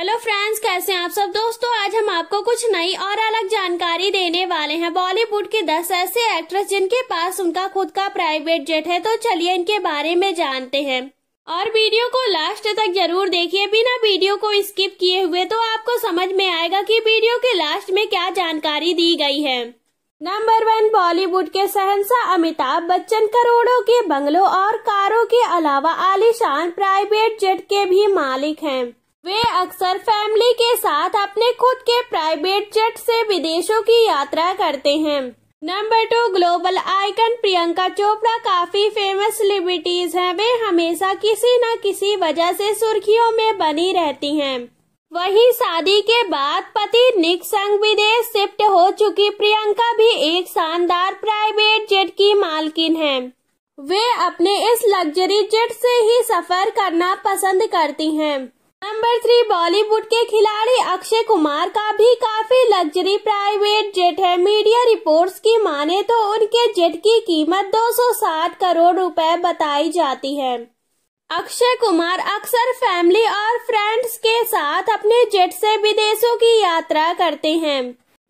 Hello friends कैसे हैं आप सब दोस्तों आज हम आपको कुछ नई और अलग जानकारी देने वाले हैं बॉलीवुड के 10 ऐसे एक्ट्रेस जिनके पास उनका खुद का प्राइवेट जेट है तो चलिए इनके बारे में जानते हैं और वीडियो को लास्ट तक जरूर देखिए बिना वीडियो को स्किप किए हुए तो आपको समझ में आएगा कि वीडियो के लास्ट में क्या जानकारी दी गई है नंबर वन बॉलीवुड के सहनसा अमिताभ बच्चन करोड़ों के बंगलों और कारों के अलावा आलिशान प्राइवेट जेट के भी मालिक हैं। वे अक्सर फैमिली के साथ अपने खुद के प्राइवेट जेट से विदेशों की यात्रा करते हैं number two global icon Priyanka Chopra काफी फेमस सेलिब्रिटीज हैं वे हमेशा किसी न किसी वजह से सुर्खियों में बनी रहती हैं वही शादी के बाद पति निक संग विदेश शिफ्ट हो चुकी प्रियंका भी एक शानदार प्राइवेट जेट की मालकिन हैं। वे अपने इस लग्जरी जेट से ही सफर करना पसंद करती हैं। नंबर थ्री बॉलीवुड के खिलाड़ी अक्षय कुमार का भी काफी लग्जरी प्राइवेट जेट है मीडिया रिपोर्ट्स की माने तो उनके जेट की कीमत 260 करोड़ रुपए बताई जाती है अक्षय कुमार अक्सर फैमिली और फ्रेंड्स के साथ अपने जेट से विदेशों की यात्रा करते हैं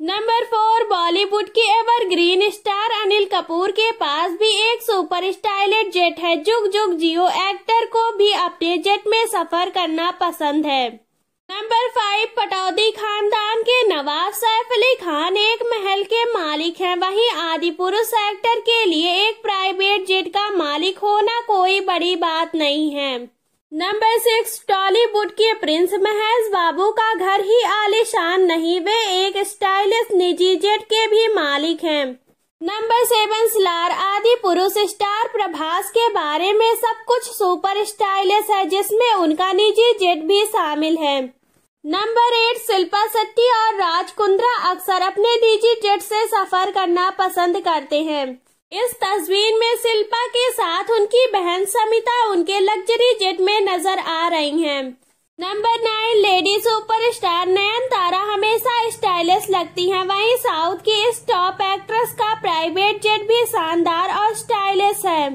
नंबर फोर बॉलीवुड के एवरग्रीन स्टार अनिल कपूर के पास भी एक सुपर स्टाइलेट जेट है जुग जुग जियो एक्टर को भी अपने जेट में सफर करना पसंद है नंबर फाइव पटौदी खानदान के नवाब सैफ अली खान एक महल के मालिक हैं वहीं आदि पुरुष एक्टर के लिए एक प्राइवेट जेट का मालिक होना कोई बड़ी बात नहीं है नंबर सिक्स टॉलीवुड के प्रिंस महेश बाबू का घर ही आलिशान नहीं वे एक स्टाइलिश निजी जेट के भी मालिक हैं। नंबर सेवन स्लार आदि पुरुष स्टार प्रभास के बारे में सब कुछ सुपर स्टाइलिश है जिसमें उनका निजी जेट भी शामिल है नंबर एट शिल्पा शेट्टी और राजकुंद्रा अक्सर अपने निजी जेट से सफर करना पसंद करते हैं इस तस्वीर में शिल्पा के साथ उनकी बहन समिता उनके लग्जरी जेट में नजर आ रही हैं। Number nine lady superstar Nayanthara हमेशा स्टाइलिश लगती हैं, वहीं साउथ की इस टॉप एक्ट्रेस का प्राइवेट जेट भी शानदार और स्टाइलिश है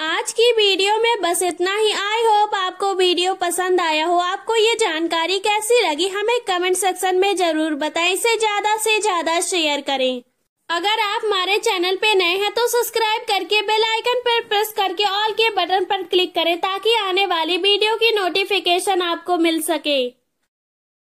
आज की वीडियो में बस इतना ही आई होप आपको वीडियो पसंद आया हो आपको ये जानकारी कैसी लगी हमें कमेंट सेक्शन में जरूर बताएं इसे ज्यादा से ज्यादा शेयर करें अगर आप हमारे चैनल पे नए हैं तो सब्सक्राइब करके बेल आइकन पर प्रेस करके ऑल के बटन पर क्लिक करें ताकि आने वाली वीडियो की नोटिफिकेशन आपको मिल सके